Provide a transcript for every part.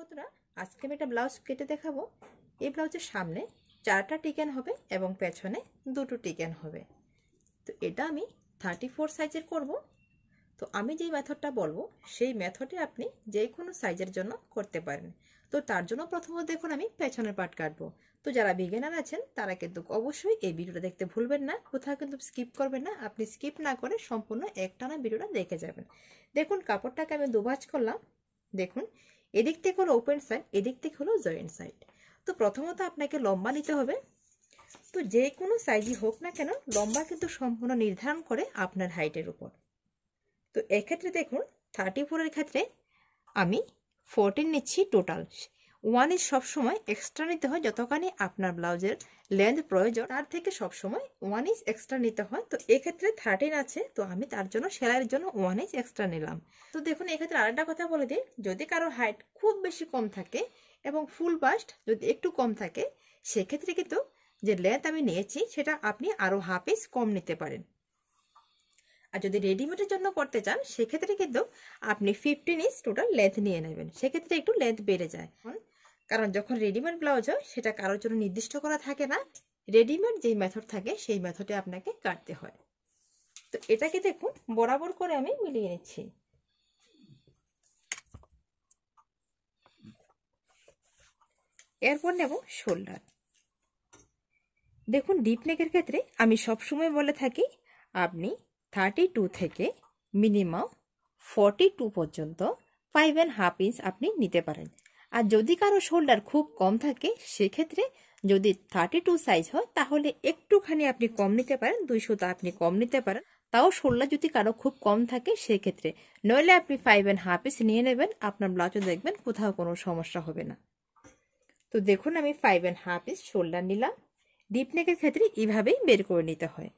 বন্ধুরা আজকে আমি একটা ব্লাউজ কেটে দেখাবো এই ব্লাউজের সামনে চারটা টিকেন হবে এবং পেছনে দুটো টিকেন হবে তো এটা আমি থার্টি ফোর সাইজের করব তো আমি যেই মেথডটা বলবো সেই মেথডে আপনি যে কোনো সাইজের জন্য করতে পারেন তো তার জন্য প্রথমত দেখুন আমি পেছনের পাট কাটবো তো যারা বিজ্ঞানার আছেন তারা কিন্তু অবশ্যই এই ভিডিওটা দেখতে ভুলবেন না কোথাও কিন্তু স্কিপ করবেন না আপনি স্কিপ না করে সম্পূর্ণ একটানা ভিডিওটা দেখে যাবেন দেখুন কাপড়টাকে আমি দুভাজ করলাম দেখুন এদিক থেকে হলো ওপেন সাইড এদিক থেকে হলো জয়েন্ট সাইড তো প্রথমত আপনাকে লম্বা নিতে হবে তো যে কোনো সাইজই হোক না কেন লম্বা কিন্তু সম্পূর্ণ নির্ধারণ করে আপনার হাইটের উপর তো এক্ষেত্রে দেখুন থার্টি ফোরের ক্ষেত্রে আমি ফোরটিন নিচ্ছি টোটাল ওয়ান ইঞ্চ সবসময় এক্সট্রা নিতে হয় যতখানি আপনার ব্লাউজের লেন্থ প্রয়োজন তার থেকে সবসময় ওয়ান ইঞ্চ এক্সট্রা নিতে হয় তো এক্ষেত্রে থার্টিন আছে তো আমি তার জন্য সেলাইয়ের জন্য ওয়ান ইঞ্চ এক্সট্রা নিলাম তো দেখুন এক্ষেত্রে আরেকটা কথা বলে দিই যদি কারো হাইট খুব বেশি কম থাকে এবং ফুল বাস্ট যদি একটু কম থাকে সেক্ষেত্রে কিন্তু যে লেন্থ আমি নিয়েছি সেটা আপনি আরও হাফ ইঞ্চ কম নিতে পারেন আর যদি রেডিমেডের জন্য করতে চান সেক্ষেত্রে কিন্তু আপনি ফিফটিন ইঞ্চ টোটাল লেন্থ নিয়ে নেবেন সেক্ষেত্রে একটু লেন্থ বেড়ে যায় কারণ যখন রেডিমেড ব্লাউজ হয় সেটা কারোর জন্য নির্দিষ্ট করা থাকে না রেডিমেড যেই মেথড থাকে সেই মেথডে আপনাকে কাটতে হয় তো এটাকে দেখুন বরাবর করে আমি মিলিয়ে নিচ্ছি এরপর নেব শোল্ডার দেখুন ডিপ নেকের ক্ষেত্রে আমি সবসময় বলে থাকি আপনি থার্টি টু থেকে মিনিমাম ফর্টি টু পর্যন্ত ফাইভ অ্যান্ড হাফ ইঞ্চ আপনি নিতে পারেন আর যদি কারো শোল্ডার খুব কম থাকে সেক্ষেত্রে যদি থার্টি টু সাইজ হয় তাহলে একটুখানি আপনি কম নিতে পারেন দুইশোটা আপনি কম নিতে পারেন তাও শোল্ডার যদি কারো খুব কম থাকে সেক্ষেত্রে নইলে আপনি ফাইভ অ্যান্ড হাফ পিস নিয়ে নেবেন আপনার ব্লাউজও দেখবেন কোথাও কোনো সমস্যা হবে না তো দেখুন আমি five and half piece shoulder নিলাম ডিপ নেকের ক্ষেত্রে এইভাবেই বের করে নিতে হয়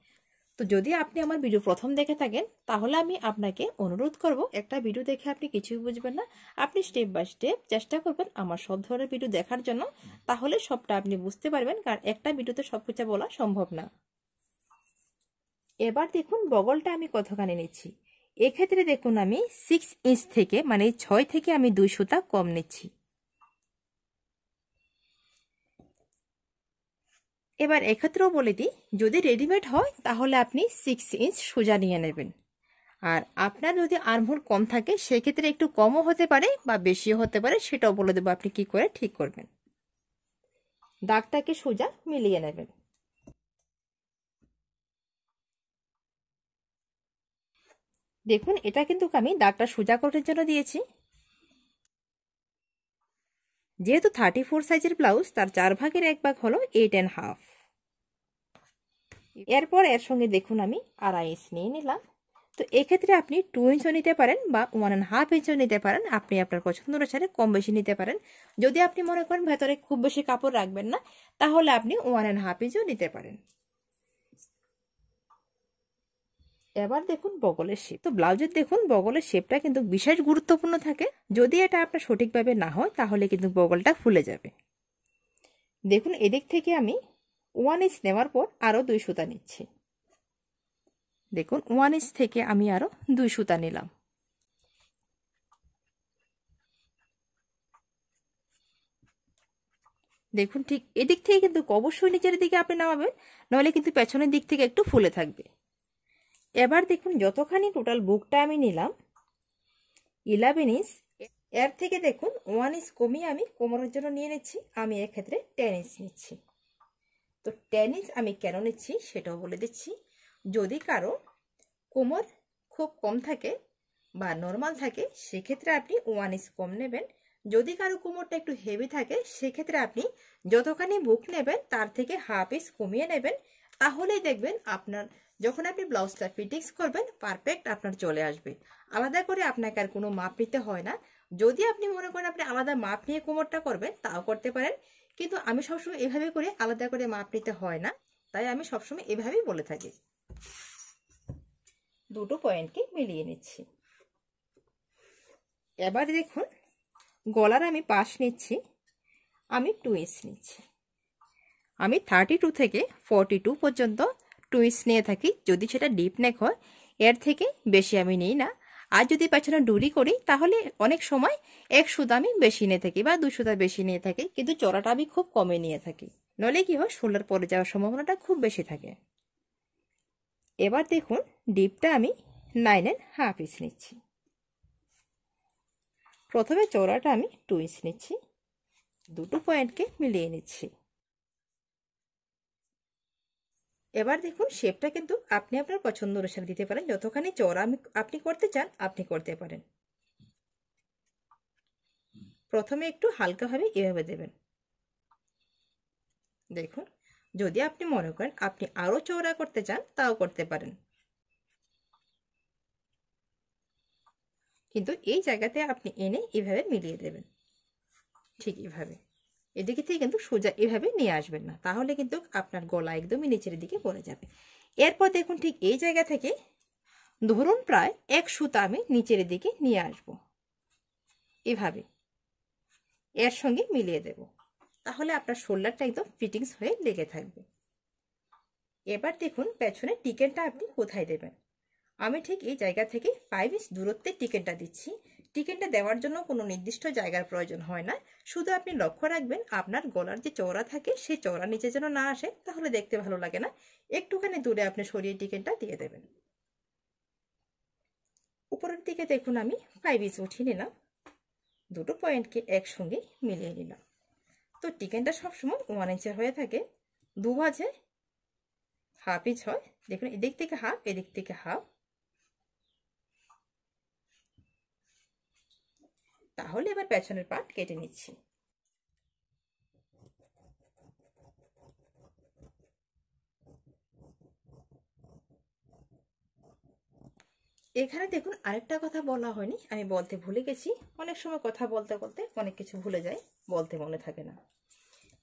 তো যদি আপনি আমার ভিডিও প্রথম দেখে থাকেন তাহলে আমি আপনাকে অনুরোধ করব একটা ভিডিও দেখে আপনি কিছুই বুঝবেন না আপনি স্টেপ বাই স্টেপ চেষ্টা করবেন আমার সব ধরনের ভিডিও দেখার জন্য তাহলে সবটা আপনি বুঝতে পারবেন কারণ একটা ভিডিওতে সব কিছু বলা সম্ভব না এবার দেখুন বগলটা আমি কতখানি নিচ্ছি এক্ষেত্রে দেখুন আমি সিক্স ইঞ্চ থেকে মানে ছয় থেকে আমি দুই সুতা কম নিচ্ছি এবার এক্ষেত্রেও বলে দিই যদি রেডিমেড হয় তাহলে আপনি সিক্স ইঞ্চ সোজা নিয়ে নেবেন আর আপনার যদি আর্মহোল কম থাকে সেক্ষেত্রে একটু কমও হতে পারে বা বেশিও হতে পারে সেটাও বলে দেবো আপনি কি করে ঠিক করবেন দাগটাকে সোজা মিলিয়ে নেবেন দেখুন এটা কিন্তু আমি দাগটা সোজা করার জন্য দিয়েছি যেহেতু থার্টি ফোর সাইজের ব্লাউজ তার চার ভাগের এক ভাগ হলো এইট অ্যান্ড হাফ এরপর এর সঙ্গে দেখুন আমি আড়াই ইঞ্চ নিয়ে নিলাম তো এক্ষেত্রে আপনি টু ইঞ্চও নিতে পারেন বা ওয়ান অ্যান্ড হাফ ইঞ্চও নিতে পারেন আপনি আপনার পছন্দ অনুসারে কম বেশি নিতে পারেন যদি আপনি মনে করেন ভেতরে খুব বেশি কাপড় রাখবেন না তাহলে আপনি ওয়ান অ্যান্ড হাফ ইঞ্চও নিতে পারেন এবার দেখুন বগলের শেপ তো ব্লাউজের দেখুন বগলের শেপটা কিন্তু বিশেষ গুরুত্বপূর্ণ থাকে যদি এটা আপনার সঠিকভাবে না হয় তাহলে কিন্তু বগলটা ফুলে যাবে দেখুন এদিক থেকে আমি ওয়ান ইঞ্চ নেওয়ার পর আরও দুই সুতা নিচ্ছি দেখুন ওয়ান ইঞ্চ থেকে আমি আরও দুই সুতা নিলাম দেখুন ঠিক এদিক থেকে কিন্তু অবশ্যই নিচের দিকে আপনি নামাবেন নাহলে কিন্তু পেছনের দিক থেকে একটু ফুলে থাকবে এবার দেখুন যতখানি টোটাল বুকটা আমি নিলাম ইলেভেন ইঞ্চ এর থেকে দেখুন ওয়ান ইঞ্চ কমিয়ে আমি কোমরের জন্য নিয়ে নিচ্ছি আমি এক্ষেত্রে টেন ইঞ্চ নিচ্ছি তো টেন ইঞ্চ আমি কেন নিচ্ছি সেটাও বলে দিচ্ছি যদি কারো কোমর খুব কম থাকে বা নর্মাল থাকে সেক্ষেত্রে আপনি ওয়ান ইঞ্চ কম নেবেন যদি কারো কোমরটা একটু হেভি থাকে সেক্ষেত্রে আপনি যতখানি বুক নেবেন তার থেকে হাফ ইঞ্চ কমিয়ে নেবেন তাহলেই দেখবেন আপনার যখন আপনি ব্লাউজটা ফিটিংস করবেন পারফেক্ট আপনার চলে আসবে আলাদা করে আপনাকে আর কোনো মাপ নিতে হয় না যদি আপনি মনে করেন আপনি আলাদা মাপ নিয়ে কোমরটা করবেন তাও করতে পারেন কিন্তু আমি সবসময় এভাবে করে আলাদা করে মাপ নিতে হয় না তাই আমি সবসময় এভাবেই বলে থাকি দুটো পয়েন্টকে মিলিয়ে নিচ্ছি এবার দেখুন গলার আমি পাশ নিচ্ছি আমি টু ইঞ্চ নিচ্ছি আমি থার্টি টু থেকে ফর্টি টু পর্যন্ত টু ইঞ্চ নিয়ে থাকি যদি সেটা ডিপ নেক হয় এর থেকে বেশি আমি নিই না আর যদি পেছনে ডুরি করি তাহলে অনেক সময় এক সুতা আমি বেশি নিয়ে থাকি বা দু সুতা বেশি নিয়ে থাকি কিন্তু চড়াটা আমি খুব কমে নিয়ে থাকি নলে কি হয় শোল্ডার পরে যাওয়ার সম্ভাবনাটা খুব বেশি থাকে এবার দেখুন ডিপটা আমি নাইন অ্যান্ড হাফ ইঞ্চ নিচ্ছি প্রথমে চড়াটা আমি টু ইঞ্চ নিচ্ছি দুটো পয়েন্টকে মিলিয়ে নিচ্ছি এবার দেখুন শেপটা কিন্তু আপনি আপনার পছন্দ অনুসারে দিতে পারেন যতখানি চওড়া আপনি করতে চান আপনি করতে পারেন প্রথমে একটু হালকাভাবে এভাবে দেবেন দেখুন যদি আপনি মনে করেন আপনি আরও চওড়া করতে চান তাও করতে পারেন কিন্তু এই জায়গাতে আপনি এনে এভাবে মিলিয়ে দেবেন ঠিক এভাবে এদিকে থেকে কিন্তু সোজা এভাবে নিয়ে আসবেন না তাহলে কিন্তু আপনার গলা একদমই নিচের দিকে পড়ে যাবে এরপর দেখুন ঠিক এই জায়গা থেকে ধরুন প্রায় এক সুতা আমি নিচের দিকে নিয়ে আসব এভাবে এর সঙ্গে মিলিয়ে দেব তাহলে আপনার শোল্ডারটা একদম ফিটিংস হয়ে লেগে থাকবে এবার দেখুন পেছনে টিকেটটা আপনি কোথায় দেবেন আমি ঠিক এই জায়গা থেকে ফাইভ ইঞ্চ দূরত্বের টিকেটটা দিচ্ছি চিকেনটা দেওয়ার জন্য কোনো নির্দিষ্ট জায়গার প্রয়োজন হয় না শুধু আপনি লক্ষ্য রাখবেন আপনার গলার যে চওড়া থাকে সেই চওড়া নিচে যেন না আসে তাহলে দেখতে ভালো লাগে না একটুখানি দূরে আপনি সরিয়ে চিকেনটা দিয়ে দেবেন উপরের দিকে দেখুন আমি ফাইভ ইঞ্চ উঠিয়ে নিলাম দুটো পয়েন্টকে একসঙ্গে মিলিয়ে নিলাম তো টিকেনটা সবসময় ওয়ান ইঞ্চের হয়ে থাকে দু ভাজে হাফ ইঞ্চ হয় দেখুন এদিক থেকে হাফ এদিক থেকে হাফ তাহলে এবার পেছনের পার্ট কেটে নিচ্ছি এখানে দেখুন আরেকটা কথা বলা হয়নি আমি বলতে ভুলে গেছি অনেক সময় কথা বলতে বলতে অনেক কিছু ভুলে যায় বলতে মনে থাকে না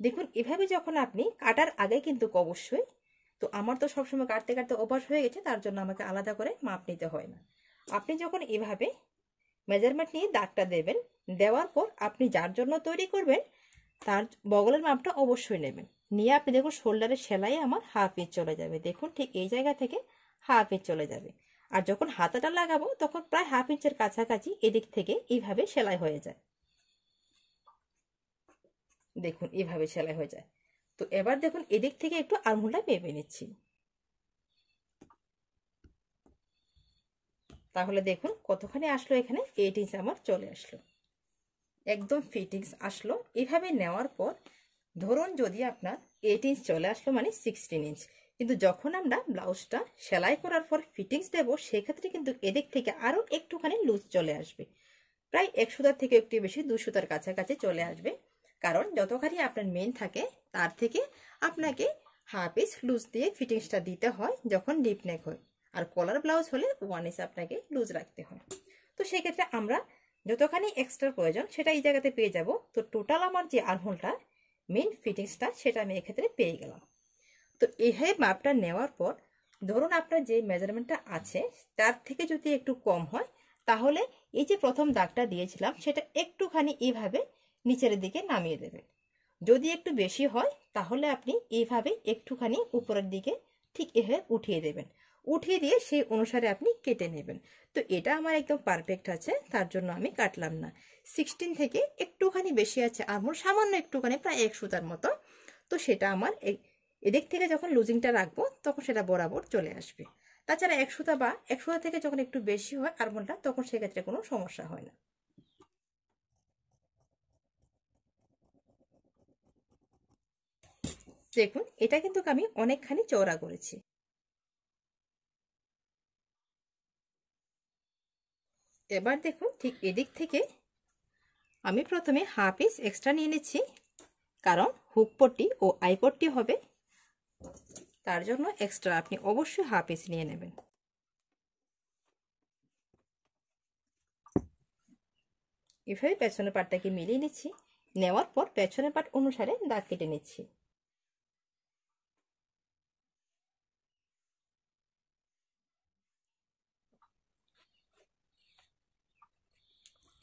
দেখুন এভাবে যখন আপনি কাটার আগে কিন্তু অবশ্যই তো আমার তো সবসময় কাটতে কাটতে অভ্যাস হয়ে গেছে তার জন্য আমাকে আলাদা করে মাপ নিতে হয় না আপনি যখন এভাবে মেজারমেন্ট নিয়ে দাগটা দেবেন দেওয়ার পর আপনি যার জন্য তৈরি করবেন তার বগলের মাপটা অবশ্যই নেবেন নিয়ে আপনি দেখুন শোল্ডারের সেলাই আমার হাফ ইঞ্চ চলে যাবে দেখুন ঠিক এই জায়গা থেকে হাফ ইঞ্চ চলে যাবে আর যখন হাতাটা লাগাবো তখন প্রায় হাফ ইঞ্চের কাছাকাছি এদিক থেকে এইভাবে সেলাই হয়ে যায় দেখুন এভাবে সেলাই হয়ে যায় তো এবার দেখুন এদিক থেকে একটু আর্মহুলটা বেঁপে নিচ্ছি তাহলে দেখুন কতখানি আসলো এখানে এইট ইঞ্চ আমার চলে আসলো একদম ফিটিংস আসলো এভাবে নেওয়ার পর ধরুন যদি আপনার এইট ইঞ্চ চলে আসলো মানে সিক্সটিন ইঞ্চ কিন্তু যখন আমরা ব্লাউজটা সেলাই করার পর ফিটিংস দেব সেক্ষেত্রে কিন্তু এদিক থেকে আরও একটুখানি লুজ চলে আসবে প্রায় এক সুতার থেকে একটু বেশি দু সুতার কাছাকাছি চলে আসবে কারণ যতখানি আপনার মেন থাকে তার থেকে আপনাকে হাফ ইস লুজ দিয়ে ফিটিংসটা দিতে হয় যখন ডিপ নেক হয় আর কলার ব্লাউজ হলে ওয়ান ইস আপনাকে লুজ রাখতে হয় তো সেক্ষেত্রে আমরা যতখানি এক্সট্রা প্রয়োজন সেটা এই জায়গাতে পেয়ে যাব তো টোটাল আমার যে আনহোলটা মেন ফিটিংসটা সেটা আমি এক্ষেত্রে পেয়ে গেলাম তো এইভাবে মাপটা নেওয়ার পর ধরুন আপনার যে মেজারমেন্টটা আছে তার থেকে যদি একটু কম হয় তাহলে এই যে প্রথম দাগটা দিয়েছিলাম সেটা একটুখানি এইভাবে নিচের দিকে নামিয়ে দেবেন যদি একটু বেশি হয় তাহলে আপনি এইভাবে একটুখানি উপরের দিকে ঠিক এভাবে উঠিয়ে দেবেন উঠিয়ে দিয়ে সেই অনুসারে আপনি কেটে নেবেন তো এটা আমার একদম পারফেক্ট আছে তার জন্য আমি কাটলাম না সিক্সটিন থেকে একটুখানি বেশি আছে আমর সামান্য একটুখানি প্রায় এক সুতার মতো তো সেটা আমার এদিক থেকে যখন লুজিংটা রাখবো তখন সেটা বরাবর চলে আসবে তাছাড়া এক সুতা বা এক সুতা থেকে যখন একটু বেশি হয় আরমোলটা তখন সেক্ষেত্রে কোনো সমস্যা হয় না দেখুন এটা কিন্তু আমি অনেকখানি চওড়া করেছি এবার দেখুন ঠিক এদিক থেকে আমি প্রথমে হাফ ইস এক্সট্রা নিয়ে নিচ্ছি কারণ হুক পট্টি ও আইপটটি হবে তার জন্য এক্সট্রা আপনি অবশ্যই হাফ ইস নিয়ে নেবেন এভাবে পেছনের পাটটাকে মিলিয়ে নিচ্ছি নেওয়ার পর পেছনের পাট অনুসারে দাগ কেটে নিচ্ছি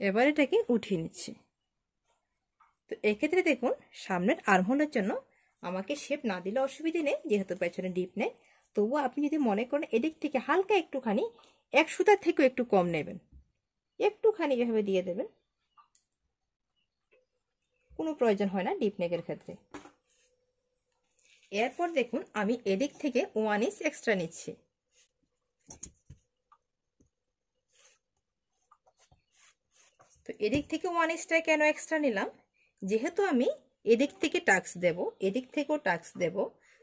এবার এটাকে উঠিয়ে নিচ্ছি তো এক্ষেত্রে দেখুন সামনের আর্মহোলের জন্য আমাকে শেপ না দিলে অসুবিধে নেই যেহেতু পেছনে ডিপ নেই তবুও আপনি যদি মনে করেন এদিক থেকে হালকা একটুখানি এক সুতার থেকেও একটু কম নেবেন একটুখানি এভাবে দিয়ে দেবেন কোনো প্রয়োজন হয় না ডিপ নেকের ক্ষেত্রে এরপর দেখুন আমি এদিক থেকে ওয়ান ইঞ্চ এক্সট্রা নিচ্ছি তো এদিক থেকে ওয়ান এক্সট্রা কেন এক্সট্রা নিলাম যেহেতু আমি এদিক থেকে টাক্স দেব এদিক থেকেও টাক্স দেব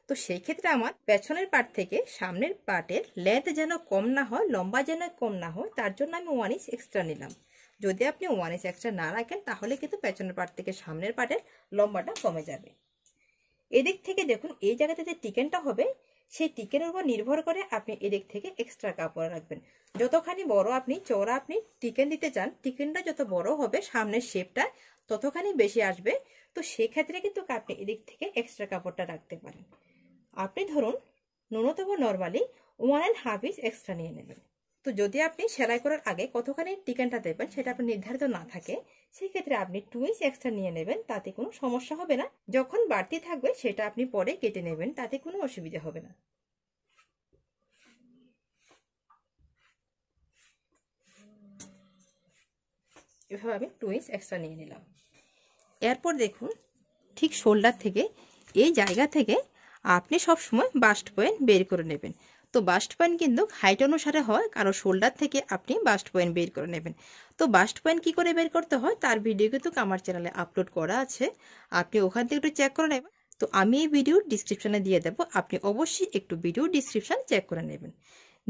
তো সেই ক্ষেত্রে আমার পেছনের পার্ট থেকে সামনের পার্টের লেন্থ যেন কম না হয় লম্বা যেন কম না হয় তার জন্য আমি ওয়ান ইঞ্চ এক্সট্রা নিলাম যদি আপনি ওয়ান ইঞ্চ এক্সট্রা না রাখেন তাহলে কিন্তু পেছনের পার্ট থেকে সামনের পার্টের লম্বাটা কমে যাবে এদিক থেকে দেখুন এই জায়গাতে যে টিকেনটা হবে সেই টিকের উপর নির্ভর করে আপনি এদিক থেকে এক্সট্রা কাপড় রাখবেন যতখানি বড় আপনি চওড়া আপনি টিকেন দিতে চান টিকেনটা যত বড় হবে সামনের শেপটা ততখানি বেশি আসবে তো সেক্ষেত্রে কিন্তু আপনি এদিক থেকে এক্সট্রা কাপড়টা রাখতে পারেন আপনি ধরুন ন্যূনতম normally one and half inch extra নিয়ে নেবেন তো যদি আপনি সেলাই করার আগে কতখানি টিকানটা দেবেন সেটা আপনার নির্ধারিত না থাকে সেক্ষেত্রে আপনি টু ইঞ্চ এক্সট্রা নিয়ে নেবেন তাতে কোনো সমস্যা হবে না যখন বাড়তি থাকবে সেটা আপনি পরে কেটে নেবেন তাতে কোনো অসুবিধা হবে না এভাবে আমি টু ইঞ্চ এক্সট্রা নিয়ে নিলাম এরপর দেখুন ঠিক শোল্ডার থেকে এই জায়গা থেকে আপনি সবসময় বাস্ট পয়েন্ট বের করে নেবেন তো বাস্ট পয়েন্ট কিন্তু হাইট অনুসারে হয় কারো শোল্ডার থেকে আপনি বাস্ট পয়েন্ট বের করে নেবেন তো বাস্ট পয়েন্ট কী করে বের করতে হয় তার ভিডিও কিন্তু আমার চ্যানেলে আপলোড করা আছে আপনি ওখান থেকে একটু চেক করে নেবেন তো আমি এই ভিডিও ডিসক্রিপশানে দিয়ে দেবো আপনি অবশ্যই একটু ভিডিও ডিসক্রিপশান চেক করে নেবেন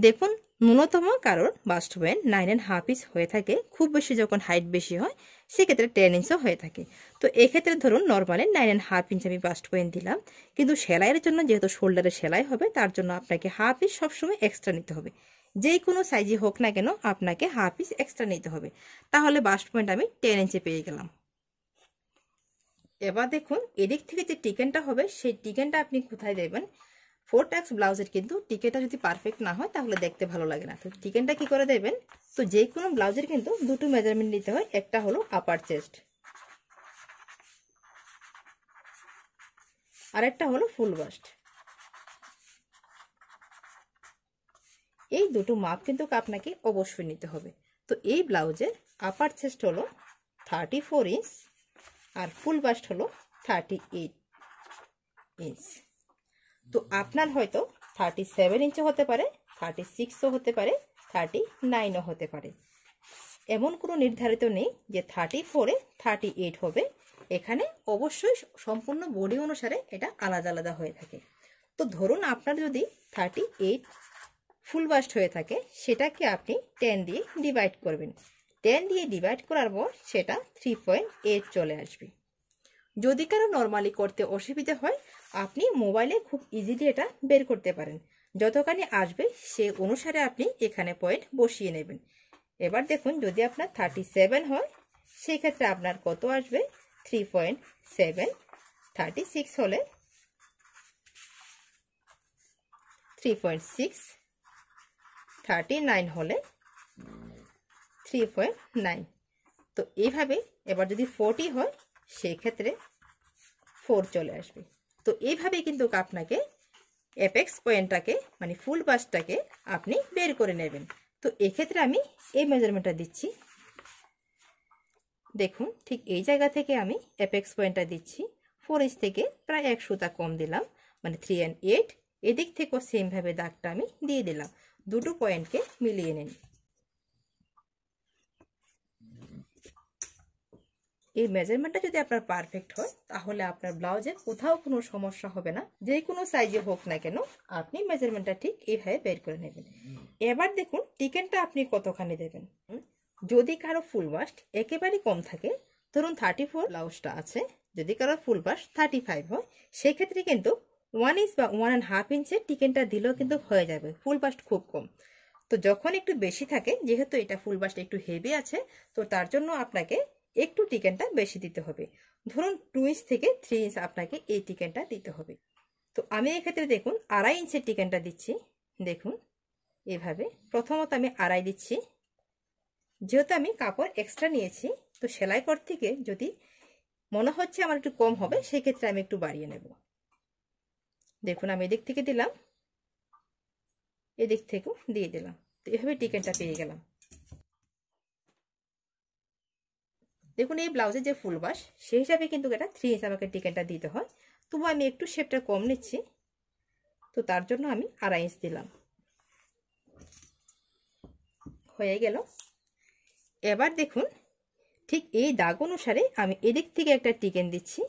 দেখুন ন্যূনতম কারোর bust point nine and half inch হয়ে থাকে খুব বেশি যখন হাইট বেশি হয় সেক্ষেত্রে টেন ইঞ্চও হয়ে থাকে তো এক্ষেত্রে ধরুন normally nine and half inch আমি বাস্ট পয়েন্ট দিলাম কিন্তু সেলাইয়ের জন্য যেহেতু শোল্ডারে সেলাই হবে তার জন্য আপনাকে হাফ ইঞ্চ সবসময় এক্সট্রা নিতে হবে যেই কোনো সাইজই হোক না কেন আপনাকে হাফ ইঞ্চ এক্সট্রা নিতে হবে তাহলে বাস্ট পয়েন্ট আমি টেন ইঞ্চে পেয়ে গেলাম এবার দেখুন এদিক থেকে যে টিকেনটা হবে সেই টিকেনটা আপনি কোথায় দেবেন ফোর ট্যাক্স ব্লাউজের কিন্তু টিকেটা যদি পারফেক্ট না হয় তাহলে দেখতে ভালো লাগে না তো টিকেনটা কি করে দেবেন তো যে কোনো ব্লাউজের কিন্তু দুটো মেজারমেন্ট নিতে হয় একটা হলো আপার চেস্ট আর একটা হলো ফুল বাস্ট এই দুটো মাপ কিন্তু আপনাকে অবশ্যই নিতে হবে তো এই ব্লাউজের আপার চেস্ট হলো থার্টি ফোর ইঞ্চ আর ফুল বাস্ট হলো থার্টি এইট ইঞ্চ তো আপনার হয়তো থার্টি সেভেন ইঞ্চও হতে পারে থার্টি সিক্সও হতে পারে থার্টি নাইনও হতে পারে এমন কোনো নির্ধারিত নেই যে থার্টি ফোরে থার্টি এইট হবে এখানে অবশ্যই সম্পূর্ণ বডি অনুসারে এটা আলাদা আলাদা হয়ে থাকে তো ধরুন আপনার যদি থার্টি এইট ফুল বাস্ট হয়ে থাকে সেটাকে আপনি টেন দিয়ে ডিভাইড করবেন টেন দিয়ে ডিভাইড করার পর সেটা থ্রি পয়েন্ট এইট চলে আসবে যদি কারো নর্মালি করতে অসুবিধা হয় আপনি মোবাইলে খুব ইজিলি এটা বের করতে পারেন যতখানি আসবে সে অনুসারে আপনি এখানে পয়েন্ট বসিয়ে নেবেন এবার দেখুন যদি আপনার থার্টি সেভেন হয় সেক্ষেত্রে আপনার কত আসবে three point seven thirty six হলে three point six thirty nine হলে থ্রি পয়েন্ট নাইন তো এইভাবে এবার যদি ফোরটি হয় সেই ক্ষেত্রে ফোর চলে আসবে তো এইভাবে কিন্তু আপনাকে অ্যাপেক্স পয়েন্টটাকে মানে ফুল বাসটাকে আপনি বের করে নেবেন তো এক্ষেত্রে আমি এই মেজারমেন্টটা দিচ্ছি দেখুন ঠিক এই জায়গা থেকে আমি অ্যাপেক্স পয়েন্টটা দিচ্ছি ফোর ইঞ্চ থেকে প্রায় এক সুতা কম দিলাম মানে থ্রি অ্যান্ড এইট এদিক থেকেও সেমভাবে দাগটা আমি দিয়ে দিলাম দুটো পয়েন্টকে মিলিয়ে নিন এই মেজারমেন্টটা যদি আপনার পারফেক্ট হয় তাহলে আপনার ব্লাউজে কোথাও কোনো সমস্যা হবে না যে কোনো সাইজে হোক না কেন আপনি মেজারমেন্টটা ঠিক এইভাবে বের করে নেবেন এবার দেখুন টিকেনটা আপনি কতখানি দেবেন যদি কারো ফুল বাস্ট একেবারেই কম থাকে ধরুন থার্টি ফোর ব্লাউজটা আছে যদি কারো ফুল বাস্ট থার্টি ফাইভ হয় সেক্ষেত্রে কিন্তু ওয়ান ইঞ্চ বা ওয়ান অ্যান্ড হাফ ইঞ্চের টিকেনটা দিলেও কিন্তু হয়ে যাবে ফুল বাস্ট খুব কম তো যখন একটু বেশি থাকে যেহেতু এটা ফুল বাস্ট একটু হেভি আছে তো তার জন্য আপনাকে একটু টিকেনটা বেশি দিতে হবে ধরুন টু ইঞ্চ থেকে থ্রি ইঞ্চ আপনাকে এই টিকেনটা দিতে হবে তো আমি এক্ষেত্রে দেখুন আড়াই ইঞ্চের টিকেনটা দিচ্ছি দেখুন এভাবে প্রথমত আমি আড়াই দিচ্ছি যেহেতু আমি কাপড় এক্সট্রা নিয়েছি তো সেলাই কর থেকে যদি মনে হচ্ছে আমার একটু কম হবে সেক্ষেত্রে আমি একটু বাড়িয়ে নেব দেখুন আমি এদিক থেকে দিলাম এদিক থেকেও দিয়ে দিলাম তো এভাবে টিকেনটা পেয়ে গেলাম দেখুন এই ব্লাউজের যে ফুল বাস সেই হিসাবে কিন্তু এটা থ্রি ইঞ্চ আমাকে টিকেটটা দিতে হয় তবু আমি একটু শেপটা কম নিচ্ছি তো তার জন্য আমি আড়াই ইঞ্চ দিলাম হয়ে গেল এবার দেখুন ঠিক এই দাগ অনুসারে আমি এদিক থেকে একটা টিকেন দিচ্ছি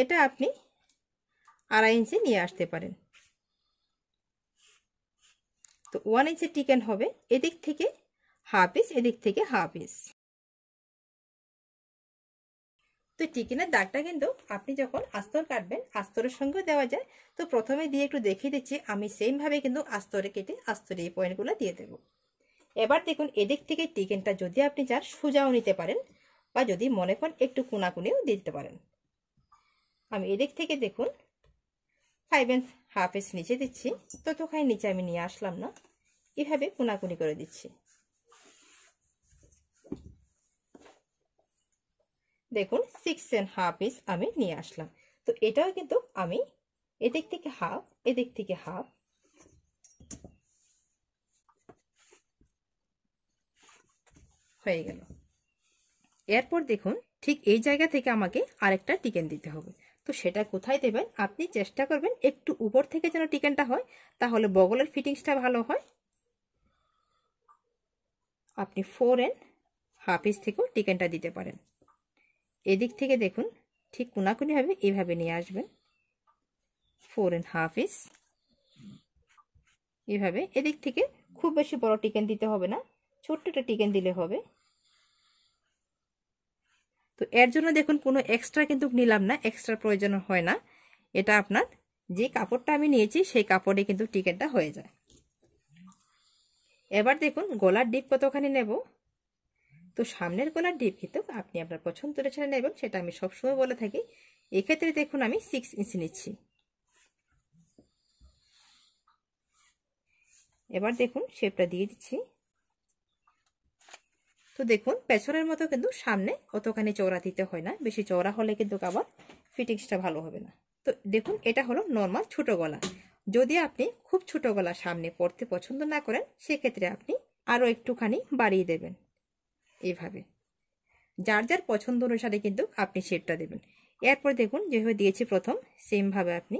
এটা আপনি আড়াই ইঞ্চি নিয়ে আসতে পারেন তো ওয়ান ইঞ্চি টিকেন হবে এদিক থেকে হাফ ইস এদিক থেকে হাফ ইস তো টিকিনের দাগটা কিন্তু আপনি যখন আস্তর কাটবেন আস্তরের সঙ্গেও দেওয়া যায় তো প্রথমে দিয়ে একটু দেখিয়ে দিচ্ছি আমি সেমভাবে কিন্তু আস্তরে কেটে আস্তরে এই পয়েন্টগুলো দিয়ে দেবো এবার দেখুন এদিক থেকে টিকিনটা যদি আপনি চান সোজাও নিতে পারেন বা যদি মনে করেন একটু কোনাকুনিও দিতে পারেন আমি এদিক থেকে দেখুন ফাইভ এন্ড হাফ ইঞ্চ নিচে দিচ্ছি ততখানি নিচে আমি নিয়ে আসলাম না এভাবে কোনাকুনি করে দিচ্ছি দেখুন সিক্স অ্যান্ড হাফ পিস আমি নিয়ে আসলাম তো এটাও কিন্তু আমি এদিক থেকে হাফ এদিক থেকে হাফ হয়ে গেল এরপর দেখুন ঠিক এই জায়গা থেকে আমাকে আরেকটা টিকেন দিতে হবে তো সেটা কোথায় দেবেন আপনি চেষ্টা করবেন একটু উপর থেকে যেন টিকেনটা হয় তাহলে বগলের ফিটিংসটা ভালো হয় আপনি ফোর অ্যান্ড হাফ ইস থেকেও টিকেনটা দিতে পারেন এদিক থেকে দেখুন ঠিক হবে এইভাবে নিয়ে আসবেন ফোর অ্যান্ড হাফ ইস এভাবে এদিক থেকে খুব বেশি বড় টিকেন দিতে হবে না ছোট্ট একটা টিকেন দিলে হবে তো এর জন্য দেখুন কোনো এক্সট্রা কিন্তু নিলাম না এক্সট্রা প্রয়োজন হয় না এটা আপনার যে কাপড়টা আমি নিয়েছি সেই কাপড়ে কিন্তু টিকেনটা হয়ে যায় এবার দেখুন গলার ডিপ কতখানি নেব তো সামনের গলার ডিপ কিন্তু আপনি আপনার পছন্দ অনুসারে নেবেন সেটা আমি সবসময় বলে থাকি এক্ষেত্রে দেখুন আমি সিক্স ইঞ্চি নিচ্ছি এবার দেখুন শেপটা দিয়ে দিচ্ছি তো দেখুন পেছনের মতো কিন্তু সামনে অতখানি চওড়া দিতে হয় না বেশি চওড়া হলে কিন্তু আবার ফিটিংসটা ভালো হবে না তো দেখুন এটা হলো নর্মাল ছোট গলা যদি আপনি খুব ছোট গলা সামনে পড়তে পছন্দ না করেন সেক্ষেত্রে আপনি আরও একটুখানি বাড়িয়ে দেবেন এভাবে যার যার পছন্দ অনুসারে কিন্তু আপনি শেডটা দেবেন এরপর দেখুন যেভাবে দিয়েছি প্রথম সেমভাবে আপনি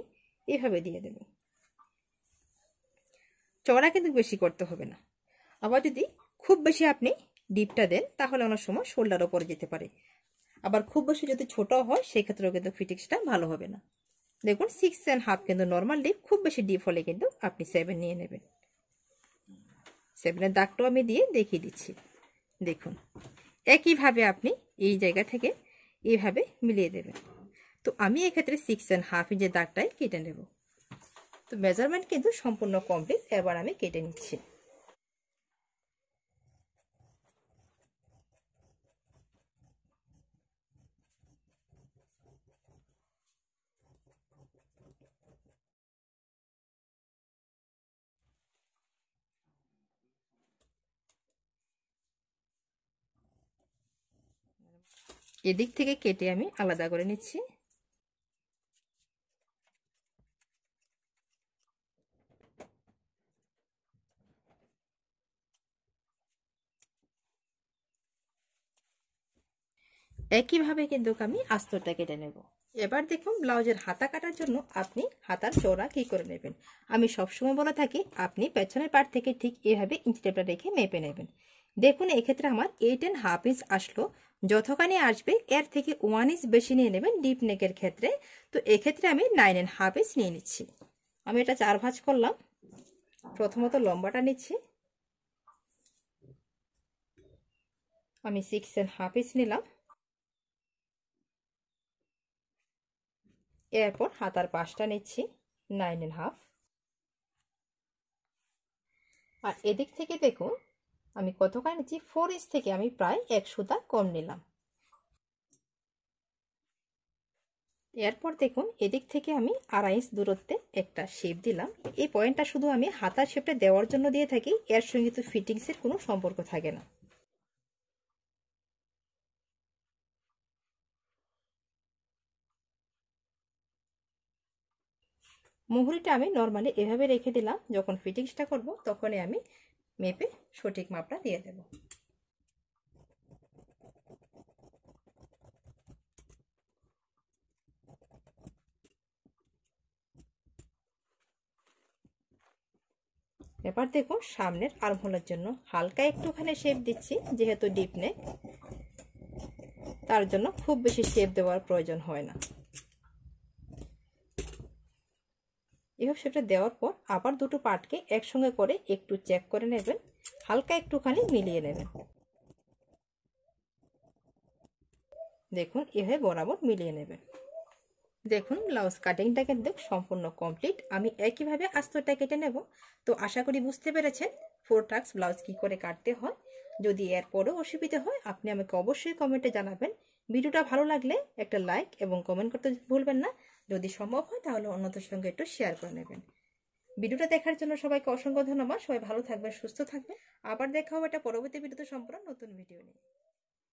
এভাবে দিয়ে দেবেন চড়া কিন্তু বেশি করতে হবে না আবার যদি খুব বেশি আপনি ডিপটা দেন তাহলে অনেক সময় শোল্ডার ওপরে যেতে পারে আবার খুব বেশি যদি ছোট হয় সেক্ষেত্রেও কিন্তু ফিটিংসটা ভালো হবে না দেখুন সিক্স অ্যান্ড হাফ কিন্তু নর্মাল ডিপ খুব বেশি ডিপ হলে কিন্তু আপনি সেভেন নিয়ে নেবেন সেভেনের দাগটাও আমি দিয়ে দেখিয়ে দিচ্ছি দেখুন একইভাবে আপনি এই জায়গা থেকে এইভাবে মিলিয়ে দেবেন তো আমি এক্ষেত্রে সিক্স অ্যান্ড হাফ ইঞ্চের দাগটাই কেটে নেব তো মেজারমেন্ট কিন্তু সম্পূর্ণ কমপ্লিট এবার আমি কেটে নিচ্ছি এদিক থেকে কেটে আমি আলাদা করে নিচ্ছি একইভাবে কিন্তু আমি আস্তরটা কেটে নেব এবার দেখুন ব্লাউজের হাতা কাটার জন্য আপনি হাতার চড়া কি করে নেবেন আমি সবসময় বলে থাকি আপনি পেছনের পার থেকে ঠিক এভাবে ইঞ্চিটেপটা রেখে মেপে নেবেন দেখুন এক্ষেত্রে আমার এইট অ্যান্ড হাফ ইঞ্চ আসলো যতখানি আসবে এর থেকে ওয়ান ইঞ্চ বেশি নিয়ে নেবেন ডিপ নেকের ক্ষেত্রে তো এক্ষেত্রে আমি নাইন অ্যান্ড হাফ ইঞ্চ নিয়ে নিচ্ছি আমি এটা চার ভাঁজ করলাম প্রথমত লম্বাটা নিচ্ছি আমি সিক্স অ্যান্ড হাফ ইঞ্চ নিলাম এরপর হাতার পাশটা নিচ্ছি নাইন অ্যান্ড হাফ আর এদিক থেকে দেখুন আমি কতখানি নিচ্ছি ফোর ইঞ্চ থেকে আমি প্রায় এক সুতা কম নিলাম এরপর দেখুন এদিক থেকে আমি আড়াই ইঞ্চ দূরত্বে একটা শেপ দিলাম এই পয়েন্টটা শুধু আমি হাতার শেপটা দেওয়ার জন্য দিয়ে থাকি এর সঙ্গে তো ফিটিংসের কোনো সম্পর্ক থাকে না মুহুরিটা আমি নর্মালি এভাবে রেখে দিলাম যখন ফিটিংসটা করব তখনই আমি মেপে সঠিক মাপটা দিয়ে দেব এবার দেখো সামনের আর্মহোলার জন্য হালকা একটুখানি শেপ দিচ্ছি যেহেতু ডিপ নেই তার জন্য খুব বেশি শেপ দেওয়ার প্রয়োজন হয় না এভাবে সেটা দেওয়ার পর আবার দুটো পাটকে একসঙ্গে করে একটু চেক করে নেবেন হালকা একটুখানি মিলিয়ে নেবেন দেখুন এভাবে বরাবর মিলিয়ে নেবেন দেখুন ব্লাউজ কাটিংটা কিন্তু সম্পূর্ণ কমপ্লিট আমি একইভাবে আস্তরটা কেটে নেব তো আশা করি বুঝতে পেরেছেন ফোর টাক্স ব্লাউজ কী করে কাটতে হয় যদি এরপরেও অসুবিধা হয় আপনি আমাকে অবশ্যই কমেন্টে জানাবেন ভিডিওটা ভালো লাগলে একটা লাইক এবং কমেন্ট করতে ভুলবেন না যদি সম্ভব হয় তাহলে অন্যদের সঙ্গে একটু শেয়ার করে নেবেন ভিডিওটা দেখার জন্য সবাইকে অসংখ্য ধন্যবাদ সবাই ভালো থাকবেন সুস্থ থাকবেন আবার দেখা হবে এটা পরবর্তী ভিডিওতে সম্পূর্ণ নতুন ভিডিও নিয়ে